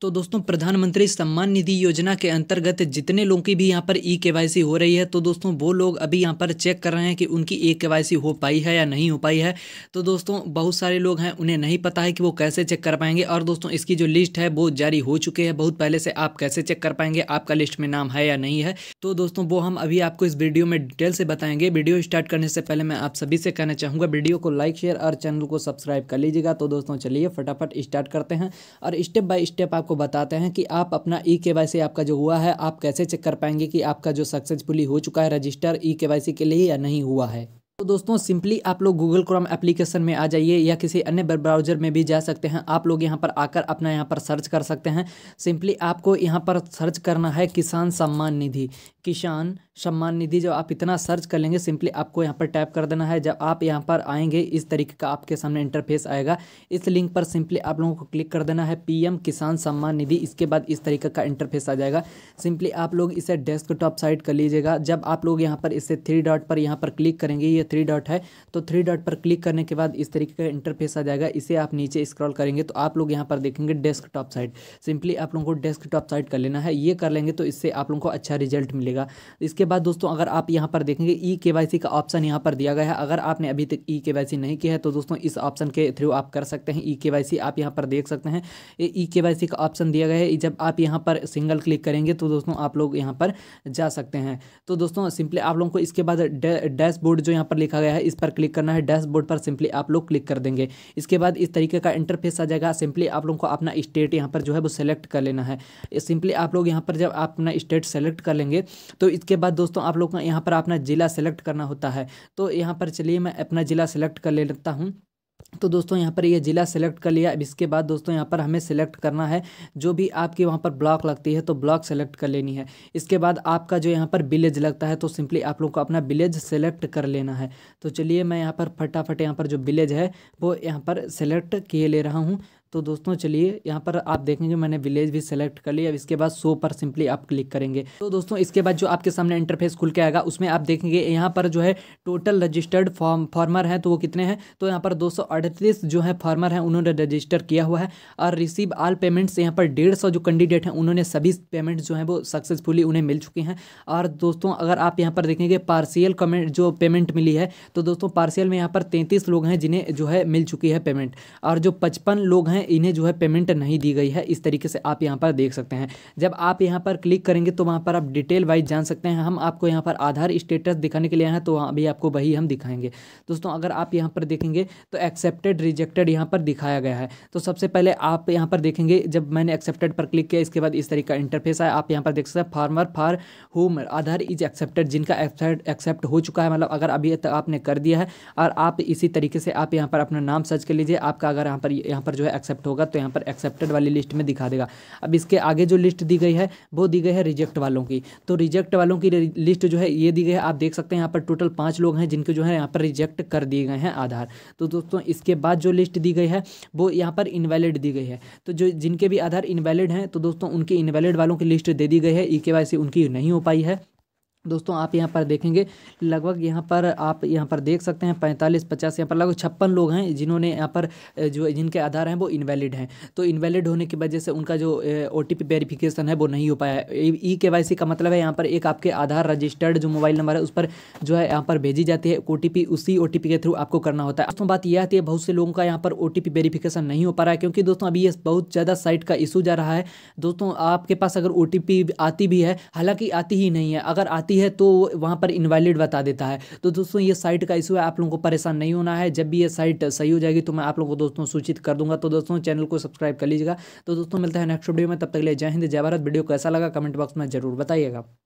तो दोस्तों प्रधानमंत्री सम्मान निधि योजना के अंतर्गत जितने लोगों की भी यहाँ पर ई के हो रही है तो दोस्तों वो लोग अभी यहाँ पर चेक कर रहे हैं कि उनकी ई के हो पाई है या नहीं हो पाई है तो दोस्तों बहुत सारे लोग हैं उन्हें नहीं पता है कि वो कैसे चेक कर पाएंगे और दोस्तों इसकी जो लिस्ट है वो जारी हो चुके हैं बहुत पहले से आप कैसे चेक कर पाएंगे आपका लिस्ट में नाम है या नहीं है तो दोस्तों वो हम अभी आपको इस वीडियो में डिटेल से बताएंगे वीडियो स्टार्ट करने से पहले मैं आप सभी से कहना चाहूँगा वीडियो को लाइक शेयर और चैनल को सब्सक्राइब कर लीजिएगा तो दोस्तों चलिए फटाफट स्टार्ट करते हैं और स्टेप बाय स्टेप आपको बताते हैं कि आप अपना ई e के आपका जो हुआ है आप कैसे चेक कर पाएंगे कि आपका जो सक्सेसफुली हो चुका है रजिस्टर ई के के लिए या नहीं हुआ है तो दोस्तों सिंपली आप लोग गूगल क्रोम एप्लीकेशन में आ जाइए या किसी अन्य वेब ब्राउजर में भी जा सकते हैं आप लोग यहाँ पर आकर अपना यहाँ पर सर्च कर सकते हैं सिंपली आपको यहाँ पर सर्च करना है किसान सम्मान निधि किसान सम्मान निधि जो आप इतना सर्च कर लेंगे सिंपली आपको यहाँ पर टैप कर देना है जब आप यहाँ पर आएंगे इस तरीके का आपके सामने इंटरफेस आएगा इस लिंक पर सिंपली आप लोगों को क्लिक कर देना है पीएम किसान सम्मान निधि इसके बाद इस तरीके का इंटरफेस आ जाएगा सिंपली आप लोग इसे डेस्क टॉप साइड कर लीजिएगा जब आप लोग यहाँ पर इसे थ्री डॉट पर यहाँ पर क्लिक करेंगे ये थ्री डॉट है तो थ्री डॉट पर क्लिक करने के बाद इस तरीके का इंटरफेस आ जाएगा इसे आप नीचे स्क्रॉल करेंगे तो आप लोग यहाँ पर देखेंगे डेस्क टॉप साइड सिंपली आप लोगों को डेस्क टॉप साइड कर लेना है ये कर लेंगे तो इससे आप लोगों को अच्छा रिजल्ट मिलेगा जाएगा इसके बाद दोस्तों अगर आप यहाँ पर देखेंगे ई के का ऑप्शन यहाँ पर दिया गया है अगर आपने अभी तक ई के नहीं किया है तो दोस्तों इस ऑप्शन के थ्रू आप कर सकते हैं ई के आप यहाँ पर देख सकते हैं ई के का ऑप्शन दिया गया है जब आप यहाँ पर सिंगल क्लिक करेंगे तो दोस्तों आप लोग यहाँ पर जा सकते हैं तो दोस्तों सिंपली आप लोगों को इसके बाद डैशबोर्ड जो यहाँ पर लिखा गया है इस पर क्लिक करना है डैशबोर्ड पर सिंपली आप लोग क्लिक कर देंगे इसके बाद इस तरीके का इंटरफेस आ जाएगा सिंपली आप लोगों को अपना स्टेट यहाँ पर जो है वो सेलेक्ट कर लेना है सिंपली आप लोग यहाँ पर जब अपना स्टेट सेलेक्ट कर लेंगे तो इसके बाद दोस्तों आप लोग का यहाँ पर अपना ज़िला सेलेक्ट करना होता है तो यहाँ पर चलिए मैं अपना ज़िला सेलेक्ट कर लेता हूँ तो दोस्तों यहाँ पर ये यह ज़िला सेलेक्ट कर लिया अब इसके बाद दोस्तों यहाँ पर हमें सेलेक्ट करना है जो भी आपकी वहाँ पर ब्लॉक लगती है तो ब्लॉक सेलेक्ट कर लेनी है इसके बाद आपका जो यहाँ पर विलेज लगता है तो सिंपली आप लोग को अपना विलेज सेलेक्ट कर लेना है तो चलिए मैं यहाँ पर फटाफट यहाँ पर जो विलेज है वो यहाँ पर सेलेक्ट किए ले रहा हूँ तो दोस्तों चलिए यहाँ पर आप देखेंगे मैंने विलेज भी सेलेक्ट कर लिया अब इसके बाद सो पर सिंपली आप क्लिक करेंगे तो दोस्तों इसके बाद जो आपके सामने इंटरफेस खुल के आएगा उसमें आप देखेंगे यहाँ पर जो है टोटल रजिस्टर्ड फॉर्म फार्मर हैं तो वो कितने हैं तो यहाँ पर दो जो है फार्मर हैं उन्होंने रजिस्टर किया हुआ है और रिसीव आल पेमेंट्स यहाँ पर डेढ़ जो कैंडिडेट हैं उन्होंने सभी पेमेंट जो है वो सक्सेसफुली उन्हें मिल चुकी हैं और दोस्तों अगर आप यहाँ पर देखेंगे पार्सियल कमेंट जो पेमेंट मिली है तो दोस्तों पार्सियल में यहाँ पर तैंतीस लोग हैं जिन्हें जो है मिल चुकी है पेमेंट और जो पचपन लोग हैं इन्हें जो है पेमेंट नहीं दी गई है इस तरीके से आप यहाँ पर देख सकते हैं जब आप यहाँ पर क्लिक करेंगे तो वहाँ पर आप डिटेल वाइज जान सकते हैं हम आपको यहाँ पर आधार स्टेटस दिखाने के लिए हैं तो अभी आपको वही हम दिखाएंगे दोस्तों अगर आप यहाँ पर देखेंगे तो एक्सेप्टेड रिजेक्टेड यहाँ पर दिखाया गया है तो सबसे पहले आप यहाँ पर देखेंगे जब मैंने एक्सेप्टेड पर क्लिक किया इसके बाद इस तरीके का इंटरफेस आया आप यहाँ पर देख सकते हैं farmer for home Aadhaar is accepted जिनका एक्सेप्ट हो चुका है मतलब अगर अभी तक आपने कर दिया है और आप इसी तरीके से आप यहाँ पर अपना नाम सर्च कर लीजिए आपका अगर यहाँ पर यहाँ पर जो है एक्सेप्ट एक्सेप्ट होगा तो यहाँ पर एक्सेप्टेड वाली लिस्ट में दिखा देगा अब इसके आगे जो लिस्ट दी गई है वो दी गई है रिजेक्ट वालों की तो रिजेक्ट वालों की लिस्ट जो है ये दी गई है आप देख सकते हैं यहाँ पर टोटल पाँच लोग हैं जिनके जो है यहाँ पर रिजेक्ट कर दिए गए हैं आधार तो दोस्तों इसके बाद जो लिस्ट दी गई है वो यहाँ पर इनवैलिड दी गई है तो जो जिनके भी आधार इनवैलिड हैं तो दोस्तों उनकी इनवैलिड वालों की लिस्ट दे दी गई है ई के उनकी नहीं हो पाई है दोस्तों आप यहाँ पर देखेंगे लगभग यहाँ पर आप यहाँ पर देख सकते हैं पैंतालीस पचास यहाँ पर लगभग छप्पन लोग हैं जिन्होंने यहाँ पर जो जिनके आधार हैं वो इनवैलिड हैं तो इनवैलिड होने की वजह से उनका जो ओ टी वेरिफिकेशन है वो नहीं हो पाया ई के वाई सी का मतलब है यहाँ पर एक आपके आधार रजिस्टर्ड जो मोबाइल नंबर है उस पर जो है यहाँ पर भेजी जाती है ओ उसी ओ के थ्रू आपको करना होता है दोस्तों बात यह आती है बहुत से लोगों का यहाँ पर ओ टी नहीं हो पा रहा है क्योंकि दोस्तों अभी ये बहुत ज़्यादा साइट का इशू जा रहा है दोस्तों आपके पास अगर ओ आती भी है हालाँकि आती ही नहीं है अगर आती होती है तो वहाँ पर इनवैलिड बता देता है तो दोस्तों ये साइट का इशू है आप लोगों को परेशान नहीं होना है जब भी ये साइट सही हो जाएगी तो मैं आप लोगों को दोस्तों सूचित कर दूंगा तो दोस्तों चैनल को सब्सक्राइब कर लीजिएगा तो दोस्तों मिलता है नेक्स्ट वीडियो में तब तक लिए जय हिंद जय भारत वीडियो कैसा लगा कमेंट बॉक्स में जरूर बताइएगा